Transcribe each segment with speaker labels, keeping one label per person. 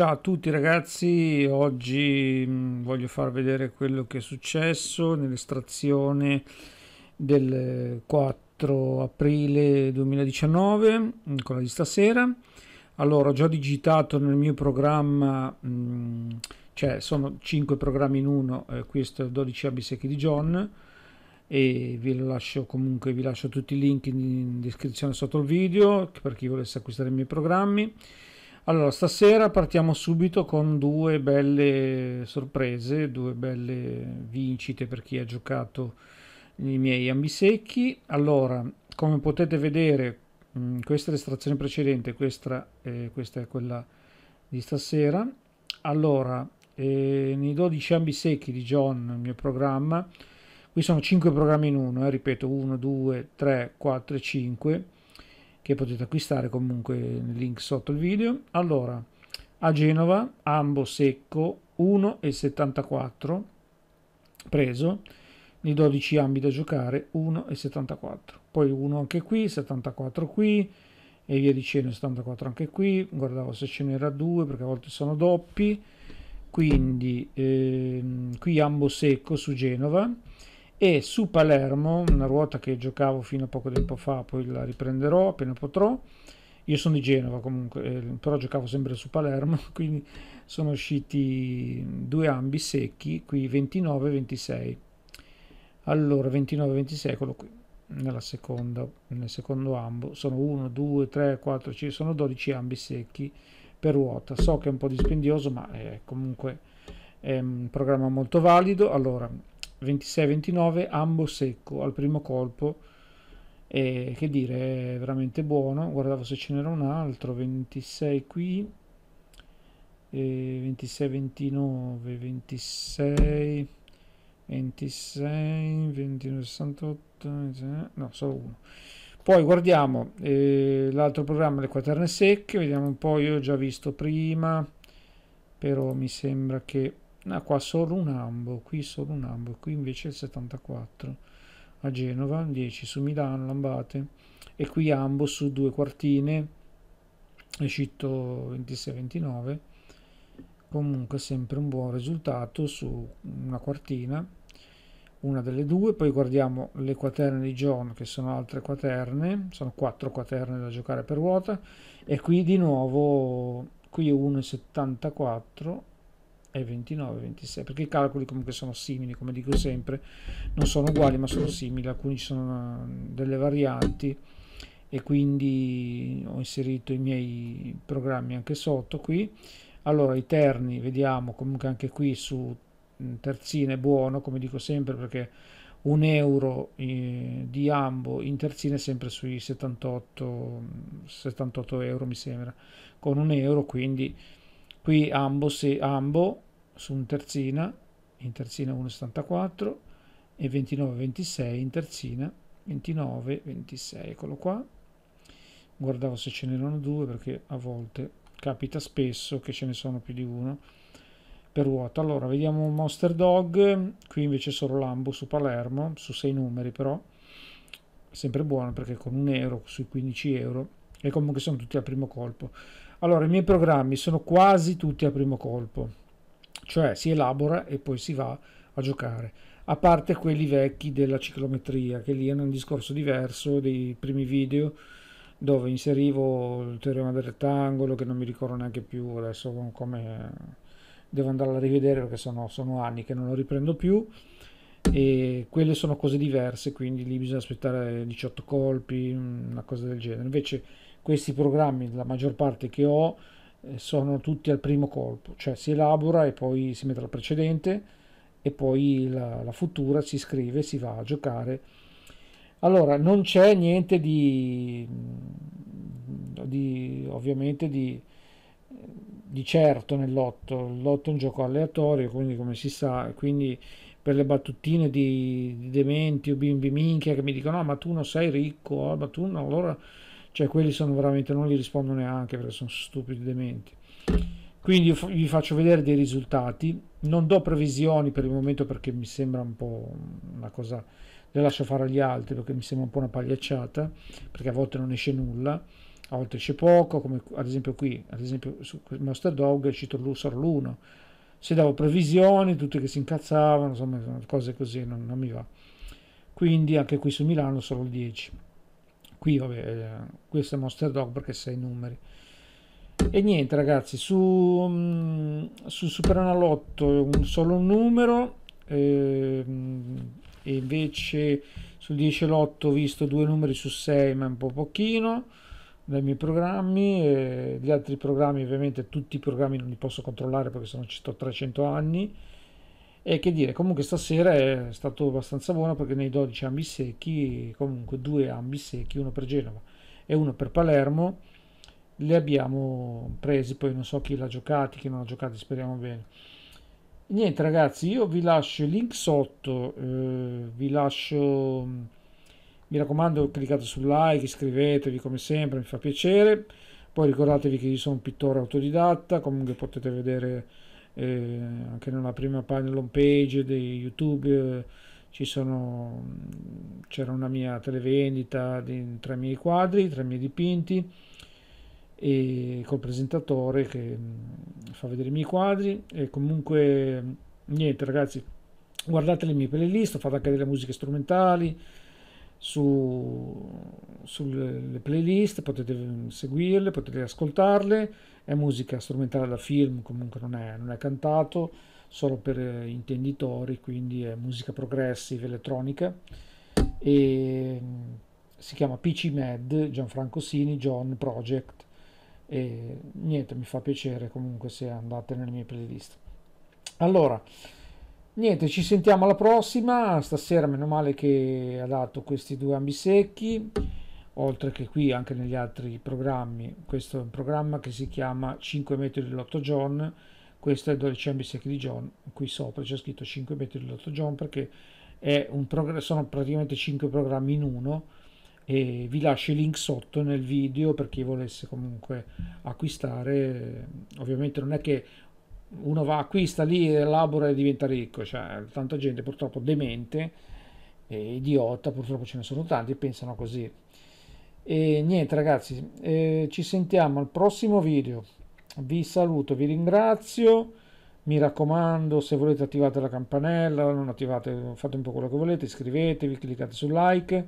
Speaker 1: Ciao a tutti ragazzi, oggi mm, voglio far vedere quello che è successo nell'estrazione del 4 aprile 2019, mm, quella di stasera. Allora, ho già digitato nel mio programma, mm, cioè sono 5 programmi in uno, eh, questo è il 12 abisecchi di John e vi lascio comunque vi lascio tutti i link in descrizione sotto il video per chi volesse acquistare i miei programmi allora, stasera partiamo subito con due belle sorprese, due belle vincite per chi ha giocato i miei ambisecchi. Allora, come potete vedere, mh, mm, questa è l'estrazione precedente, questa, eh, questa, è quella di stasera. Allora, eh, nei 12 ambisecchi di John, il mio programma, qui sono 5 programmi in uno, eh, ripeto, 1, 2, 3, 4 e 5 che potete acquistare comunque nel link sotto il video. Allora, a Genova, ambo secco 1,74 preso, di 12 ambi da giocare 1,74. Poi 1 anche qui, 74 qui e via dicendo 74 anche qui. Guardavo se ce n'era 2 perché a volte sono doppi. Quindi ehm, qui ambo secco su Genova e su Palermo, una ruota che giocavo fino a poco tempo fa, poi la riprenderò appena potrò. Io sono di Genova comunque, eh, però giocavo sempre su Palermo, quindi sono usciti due ambi secchi, qui 29-26. e Allora, 29-26, e eccolo qui, seconda, nel secondo ambo. Sono 1, 2, 3, 4, 5, sono 12 ambi secchi per ruota. So che è un po' dispendioso, ma è comunque è un programma molto valido. Allora, 26-29 ambo secco al primo colpo e che dire è veramente buono guardavo se ce n'era un altro 26 qui 26 29 26 26 29 68 no solo uno poi guardiamo eh, l'altro programma le quaterne secche vediamo un po' io ho già visto prima però mi sembra che no qua solo un ambo qui solo un ambo qui invece il 74 a Genova 10 su Milano Lambate e qui ambo su due quartine Scitto 26-29 comunque sempre un buon risultato su una quartina una delle due poi guardiamo le quaterne di John che sono altre quaterne sono quattro quaterne da giocare per ruota e qui di nuovo qui 1,74 e 29, 26, perché i calcoli comunque sono simili, come dico sempre, non sono uguali ma sono simili, alcuni ci sono delle varianti e quindi ho inserito i miei programmi anche sotto qui. Allora i terni, vediamo comunque anche qui su terzine buono, come dico sempre perché un euro eh, di ambo in terzine è sempre sui 78, 78 euro mi sembra, con un euro quindi qui ambo, se, ambo su un terzina in terzina 1,74 e 29,26 in terzina 29,26 eccolo qua guardavo se ce n'erano due perché a volte capita spesso che ce ne sono più di uno per ruota allora vediamo Monster Dog qui invece solo l'ambo su Palermo su sei numeri però sempre buono perché con un euro sui 15 euro e comunque sono tutti al primo colpo allora, i miei programmi sono quasi tutti a primo colpo, cioè si elabora e poi si va a giocare, a parte quelli vecchi della ciclometria, che lì hanno un discorso diverso dei primi video dove inserivo il teorema del rettangolo che non mi ricordo neanche più adesso come devo andarla a rivedere perché sono, sono anni che non lo riprendo più e quelle sono cose diverse quindi lì bisogna aspettare 18 colpi una cosa del genere invece questi programmi, la maggior parte che ho, eh, sono tutti al primo colpo, cioè si elabora e poi si mette la precedente e poi la, la futura si scrive, si va a giocare. Allora, non c'è niente di, mm, di ovviamente di, di certo nell'otto, lotto, è un gioco aleatorio, quindi come si sa, quindi per le battutine di, di dementi o bimbi minchia che mi dicono no ah, ma tu non sei ricco, ah, ma tu no, allora cioè quelli sono veramente non gli rispondo neanche perché sono stupidi dementi quindi vi faccio vedere dei risultati non do previsioni per il momento perché mi sembra un po' una cosa le lascio fare agli altri perché mi sembra un po' una pagliacciata perché a volte non esce nulla a volte esce poco come ad esempio qui ad esempio su Monster Dog è uscito solo l'1 se davo previsioni tutti che si incazzavano insomma cose così non, non mi va quindi anche qui su Milano solo il 10 qui vabbè eh, questo è Monster Dog perché sei numeri e niente ragazzi su, mm, su Superanalotto un solo numero ehm, e invece sul 10 lotto ho visto due numeri su 6 ma un po' pochino dai miei programmi eh, gli altri programmi ovviamente tutti i programmi non li posso controllare perché sono 300 anni e che dire, comunque stasera è stato abbastanza buono perché nei 12 ambi secchi, comunque due ambi secchi, uno per Genova e uno per Palermo, li abbiamo presi, poi non so chi l'ha giocato, chi non l'ha giocato, speriamo bene. Niente ragazzi, io vi lascio il link sotto, eh, vi lascio, mi raccomando cliccate sul like, iscrivetevi come sempre, mi fa piacere, poi ricordatevi che io sono un pittore autodidatta, comunque potete vedere eh, anche nella prima panel home page di YouTube eh, sono, mm, c'era una mia televendita di, tra i miei quadri, tra i miei dipinti e col presentatore che mm, fa vedere i miei quadri e comunque mm, niente ragazzi guardate le mie playlist ho fatto anche delle musiche strumentali su sulle playlist, potete mm, seguirle, potete ascoltarle, è musica strumentale da film, comunque non è, non è cantato, solo per eh, intenditori, quindi è musica progressive, elettronica, e mm, si chiama PC Med, Gianfranco Sini, John Project, e niente, mi fa piacere comunque se andate nelle mie playlist. Allora, niente, ci sentiamo alla prossima. Stasera, meno male che ha dato questi due ambisecchi oltre che qui anche negli altri programmi. Questo è un programma che si chiama 5 metri dell'8 John, questo è 12 secchi di John, qui sopra c'è scritto 5 metri dell'8 John perché prog- sono praticamente 5 programmi in uno e vi lascio il link sotto nel video per chi volesse comunque acquistare. Ovviamente non è che uno va, acquista lì, elabora e diventa ricco, cioè tanta gente purtroppo demente e idiota, purtroppo ce ne sono tanti, pensano così e niente ragazzi eh, ci sentiamo al prossimo video vi saluto vi ringrazio mi raccomando se volete attivate la campanella non attivate fate un po' quello che volete iscrivetevi cliccate sul like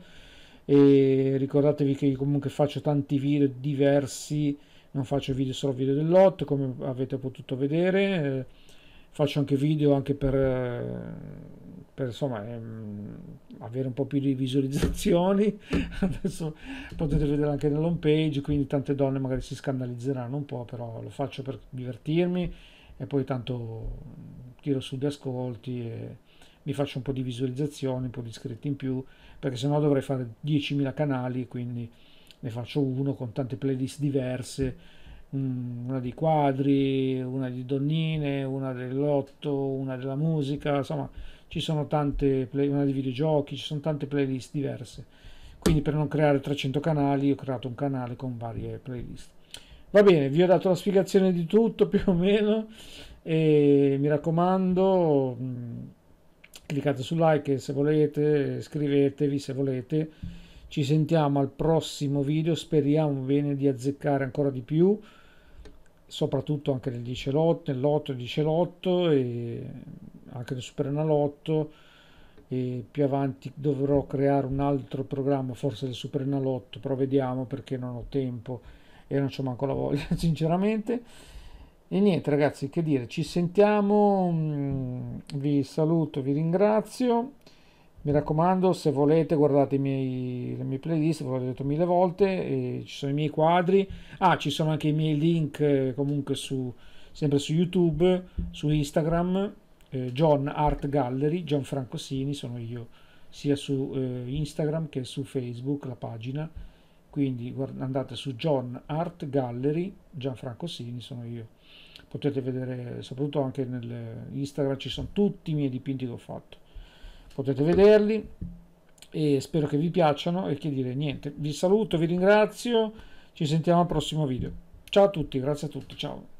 Speaker 1: e ricordatevi che comunque faccio tanti video diversi non faccio video solo video del lotto come avete potuto vedere eh, faccio anche video anche per eh, per insomma, ehm, avere un po' più di visualizzazioni adesso potete vedere anche nell'home page quindi tante donne magari si scandalizzeranno un po' però lo faccio per divertirmi e poi tanto mm, tiro su di ascolti e mi faccio un po' di visualizzazioni un po' di iscritti in più perché sennò dovrei fare 10.000 canali quindi ne faccio uno con tante playlist diverse mm, una di quadri, una di donnine, una dell'otto, una della musica, insomma ci sono tante play, una di videogiochi, ci sono tante playlist diverse. Quindi per non creare 300 canali ho creato un canale con varie playlist. Va bene, vi ho dato la spiegazione di tutto più o meno e mi raccomando mm, cliccate su like se volete, iscrivetevi se volete. Ci sentiamo al prossimo video, speriamo bene di azzeccare ancora di più, soprattutto anche nel 10 lotto, nell'8 10 lotto anche del Superenalotto e più avanti dovrò creare un altro programma forse del Superenalotto però vediamo perché non ho tempo e non c'ho manco la voglia sinceramente e niente ragazzi che dire ci sentiamo mm, vi saluto vi ringrazio mi raccomando se volete guardate miei, le mie playlist ve l'ho detto mille volte ci sono i miei quadri ah ci sono anche i miei link eh, comunque su sempre su youtube su instagram eh, John Art Gallery, Gianfranco Sini sono io, sia su eh, Instagram che su Facebook la pagina, quindi andate su John Art Gallery, Gianfranco Sini sono io. Potete vedere, soprattutto anche nel Instagram ci sono tutti i miei dipinti che ho fatto. Potete vederli e spero che vi piacciono e che dire niente. Vi saluto, vi ringrazio, ci sentiamo al prossimo video. Ciao a tutti, grazie a tutti, ciao.